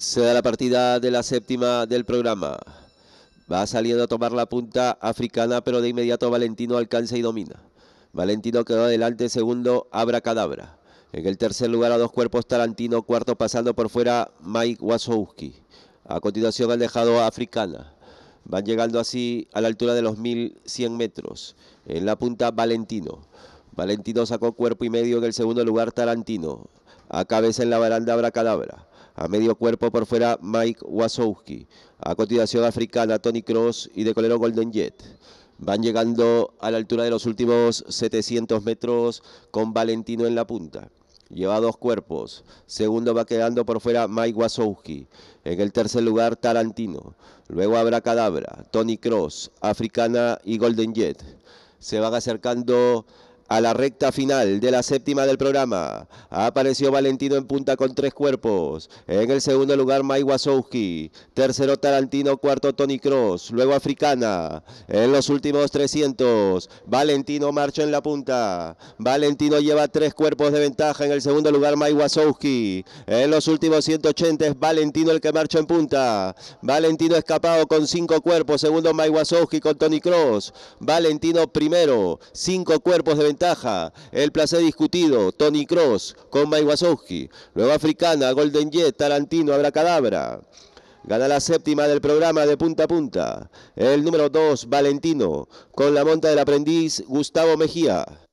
Se da la partida de la séptima del programa. Va saliendo a tomar la punta africana, pero de inmediato Valentino alcanza y domina. Valentino quedó adelante, segundo, Abracadabra. En el tercer lugar a dos cuerpos Tarantino, cuarto pasando por fuera Mike Wasowski. A continuación han dejado a Africana. Van llegando así a la altura de los 1100 metros. En la punta Valentino. Valentino sacó cuerpo y medio en el segundo lugar Tarantino. A cabeza en la baranda Abracadabra. A medio cuerpo por fuera Mike Wasowski. A continuación africana Tony Cross y de colero Golden Jet. Van llegando a la altura de los últimos 700 metros con Valentino en la punta. Lleva dos cuerpos. Segundo va quedando por fuera Mike Wasowski. En el tercer lugar Tarantino. Luego habrá Cadabra, Tony Cross, Africana y Golden Jet. Se van acercando a la recta final de la séptima del programa, apareció Valentino en punta con tres cuerpos. En el segundo lugar, Mai Wazowski. Tercero, Tarantino. Cuarto, Tony Cross. Luego, Africana. En los últimos 300, Valentino marcha en la punta. Valentino lleva tres cuerpos de ventaja. En el segundo lugar, Mai Wazowski. En los últimos 180, es Valentino el que marcha en punta. Valentino escapado con cinco cuerpos. Segundo, Mai Wazowski con Tony Cross. Valentino primero. Cinco cuerpos de ventaja ventaja. El placer discutido, Tony Cross con Maiwasowski, Nueva Africana, Golden Jet, Tarantino, Abracadabra. Gana la séptima del programa de punta a punta. El número 2, Valentino, con la monta del aprendiz Gustavo Mejía.